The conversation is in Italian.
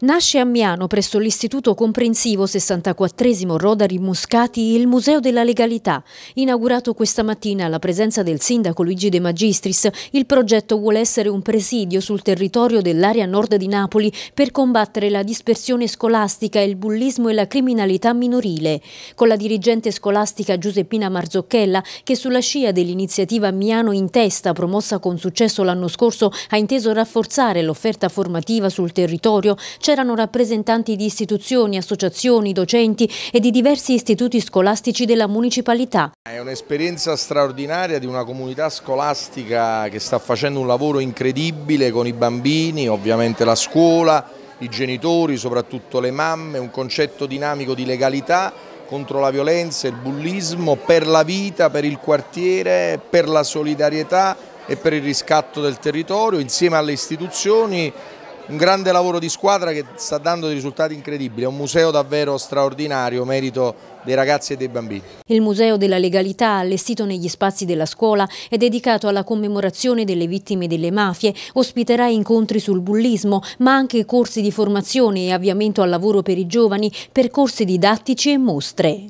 Nasce a Miano, presso l'Istituto Comprensivo 64 Rodari Muscati, il Museo della Legalità. Inaugurato questa mattina alla presenza del sindaco Luigi De Magistris, il progetto vuole essere un presidio sul territorio dell'area nord di Napoli per combattere la dispersione scolastica, il bullismo e la criminalità minorile. Con la dirigente scolastica Giuseppina Marzocchella, che sulla scia dell'iniziativa Miano in testa, promossa con successo l'anno scorso, ha inteso rafforzare l'offerta formativa sul territorio, c'erano rappresentanti di istituzioni, associazioni, docenti e di diversi istituti scolastici della municipalità. È un'esperienza straordinaria di una comunità scolastica che sta facendo un lavoro incredibile con i bambini, ovviamente la scuola, i genitori, soprattutto le mamme, un concetto dinamico di legalità contro la violenza, e il bullismo, per la vita, per il quartiere, per la solidarietà e per il riscatto del territorio, insieme alle istituzioni un grande lavoro di squadra che sta dando dei risultati incredibili, è un museo davvero straordinario, merito dei ragazzi e dei bambini. Il Museo della Legalità, allestito negli spazi della scuola, è dedicato alla commemorazione delle vittime delle mafie, ospiterà incontri sul bullismo, ma anche corsi di formazione e avviamento al lavoro per i giovani, percorsi didattici e mostre.